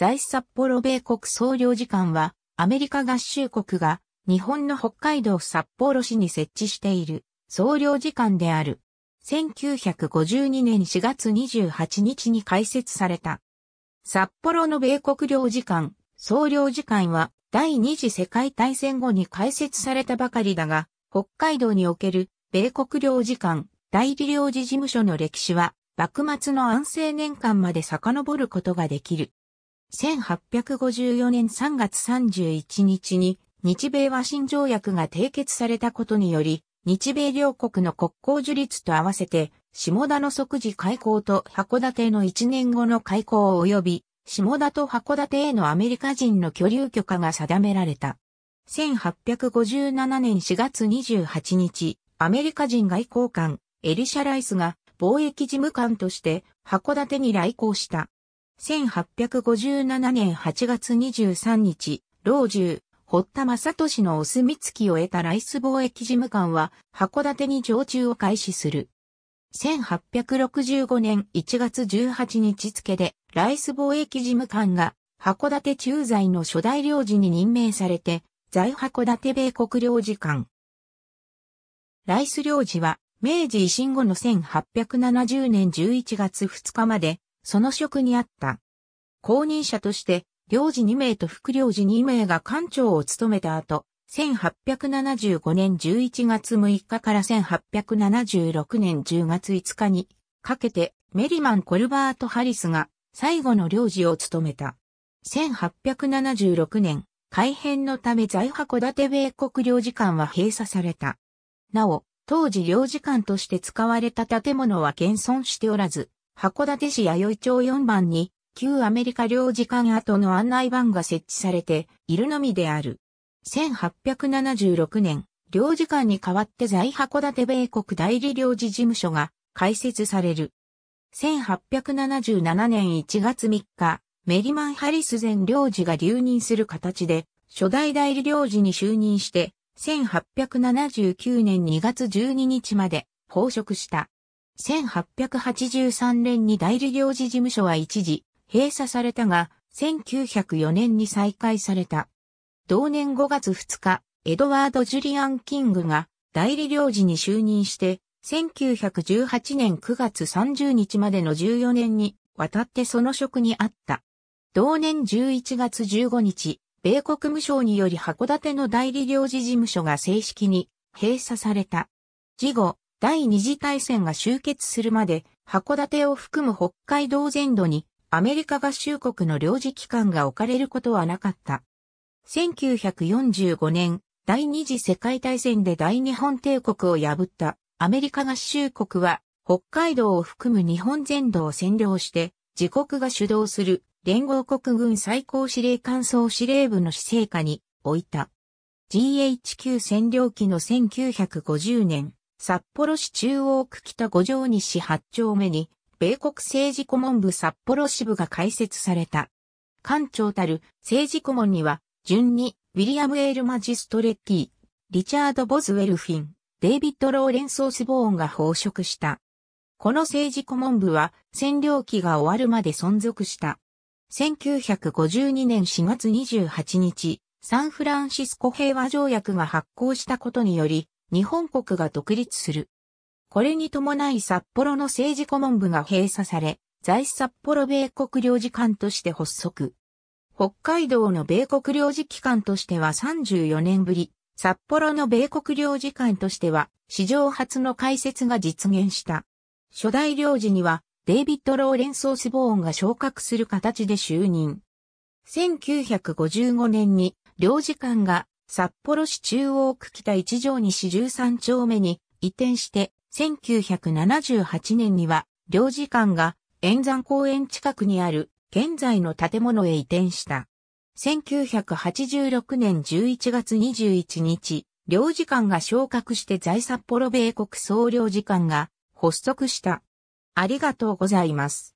在札幌米国総領事館は、アメリカ合衆国が、日本の北海道札幌市に設置している、総領事館である。1952年4月28日に開設された。札幌の米国領事館、総領事館は第二次世界大戦後に開設されたばかりだが、北海道における米国領事館、代理領事事務所の歴史は、幕末の安政年間まで遡ることができる。1854年3月31日に日米和親条約が締結されたことにより、日米両国の国交樹立と合わせて、下田の即時開港と函館の1年後の開港及び、下田と函館へのアメリカ人の居留許可が定められた。1857年4月28日、アメリカ人外交官、エリシャ・ライスが貿易事務官として函館に来航した。1857年8月23日、老中、堀田正俊のお墨付きを得たライス貿易事務官は、函館に常駐を開始する。1865年1月18日付で、ライス貿易事務官が、函館駐在の初代領事に任命されて、在函館米国領事館。ライス領事は、明治維新後の1870年11月2日まで、その職にあった。公認者として、領事2名と副領事2名が官長を務めた後、1875年11月6日から1876年10月5日にかけてメリマン・コルバート・ハリスが最後の領事を務めた。1876年、改変のため在函館米国領事館は閉鎖された。なお、当時領事館として使われた建物は現存しておらず、函館市弥生町4番に、旧アメリカ領事館跡の案内板が設置されているのみである。1876年、領事館に代わって在函館米国代理領事事務所が開設される。1877年1月3日、メリマン・ハリス前領事が留任する形で、初代代理領事に就任して、1879年2月12日まで、奉職した。1883年に代理領事事務所は一時閉鎖されたが、1904年に再開された。同年5月2日、エドワード・ジュリアン・キングが代理領事に就任して、1918年9月30日までの14年に渡ってその職にあった。同年11月15日、米国務省により函館の代理領事事務所が正式に閉鎖された。事後、第二次大戦が終結するまで、函館を含む北海道全土にアメリカ合衆国の領事機関が置かれることはなかった。1945年、第二次世界大戦で大日本帝国を破ったアメリカ合衆国は北海道を含む日本全土を占領して、自国が主導する連合国軍最高司令官総司令部の施政下に置いた。GHQ 占領期の1950年、札幌市中央区北五条西八丁目に、米国政治顧問部札幌支部が開設された。官庁たる政治顧問には、順に、ウィリアム・エール・マジストレッティ、リチャード・ボズウェルフィン、デイビッド・ローレンソース・ボーンが報職した。この政治顧問部は、占領期が終わるまで存続した。1952年4月28日、サンフランシスコ平和条約が発行したことにより、日本国が独立する。これに伴い札幌の政治顧問部が閉鎖され、在札幌米国領事館として発足。北海道の米国領事機関としては34年ぶり、札幌の米国領事館としては史上初の開設が実現した。初代領事にはデイビッド・ローレンソース・ボーンが昇格する形で就任。1955年に領事館が札幌市中央区北一条西13丁目に移転して、1978年には、領事館が円山公園近くにある現在の建物へ移転した。1986年11月21日、領事館が昇格して在札幌米国総領事館が発足した。ありがとうございます。